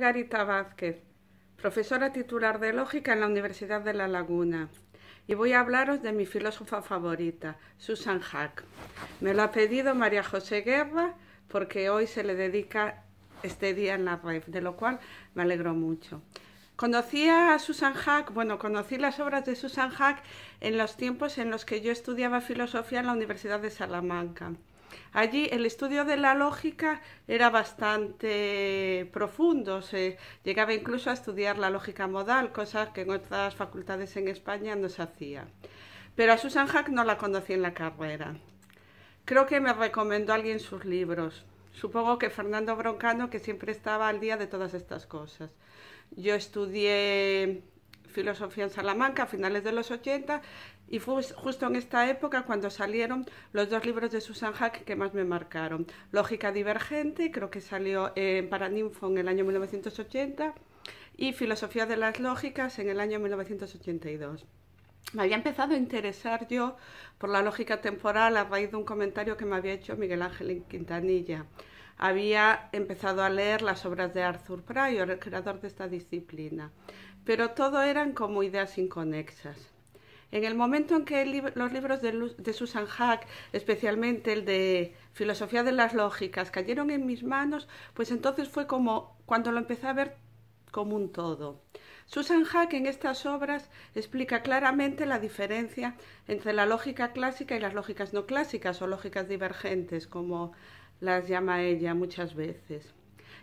Margarita Vázquez, profesora titular de Lógica en la Universidad de La Laguna, y voy a hablaros de mi filósofa favorita, Susan Hack. Me lo ha pedido María José Guerra porque hoy se le dedica este día en la red, de lo cual me alegro mucho. Conocía a Susan Hack, bueno, conocí las obras de Susan Hack en los tiempos en los que yo estudiaba filosofía en la Universidad de Salamanca. Allí el estudio de la lógica era bastante profundo, se llegaba incluso a estudiar la lógica modal, cosa que en otras facultades en España no se hacía. Pero a Susan Hack no la conocí en la carrera. Creo que me recomendó alguien sus libros. Supongo que Fernando Broncano, que siempre estaba al día de todas estas cosas. Yo estudié filosofía en Salamanca a finales de los 80 y fue justo en esta época cuando salieron los dos libros de Susan Hack que más me marcaron. Lógica divergente, creo que salió en Paraninfo en el año 1980 y Filosofía de las Lógicas en el año 1982. Me había empezado a interesar yo por la lógica temporal a raíz de un comentario que me había hecho Miguel Ángel Quintanilla había empezado a leer las obras de Arthur Pryor, el creador de esta disciplina, pero todo eran como ideas inconexas. En el momento en que los libros de, de Susan Hack, especialmente el de Filosofía de las Lógicas, cayeron en mis manos, pues entonces fue como cuando lo empecé a ver como un todo. Susan Hack en estas obras explica claramente la diferencia entre la lógica clásica y las lógicas no clásicas o lógicas divergentes, como las llama ella muchas veces,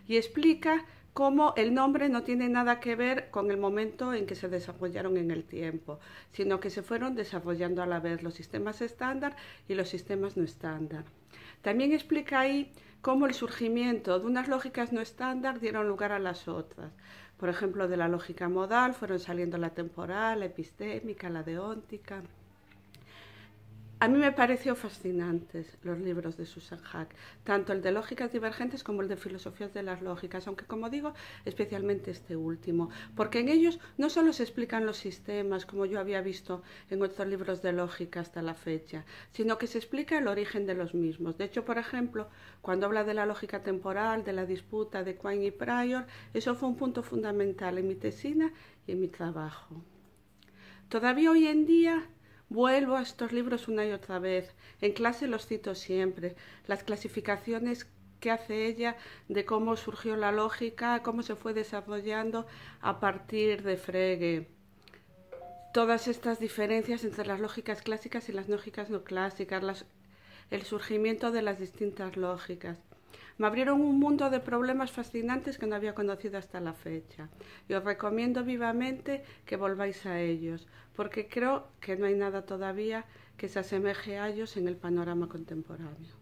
y explica cómo el nombre no tiene nada que ver con el momento en que se desarrollaron en el tiempo, sino que se fueron desarrollando a la vez los sistemas estándar y los sistemas no estándar. También explica ahí cómo el surgimiento de unas lógicas no estándar dieron lugar a las otras. Por ejemplo, de la lógica modal fueron saliendo la temporal, la epistémica, la deóntica. A mí me pareció fascinantes los libros de Susan Hack, tanto el de Lógicas Divergentes como el de Filosofías de las Lógicas, aunque como digo, especialmente este último, porque en ellos no solo se explican los sistemas, como yo había visto en otros libros de lógica hasta la fecha, sino que se explica el origen de los mismos. De hecho, por ejemplo, cuando habla de la lógica temporal, de la disputa de Quine y Prior, eso fue un punto fundamental en mi tesina y en mi trabajo. Todavía hoy en día Vuelvo a estos libros una y otra vez. En clase los cito siempre. Las clasificaciones que hace ella de cómo surgió la lógica, cómo se fue desarrollando a partir de Frege. Todas estas diferencias entre las lógicas clásicas y las lógicas no clásicas, el surgimiento de las distintas lógicas. Me abrieron un mundo de problemas fascinantes que no había conocido hasta la fecha y os recomiendo vivamente que volváis a ellos, porque creo que no hay nada todavía que se asemeje a ellos en el panorama contemporáneo.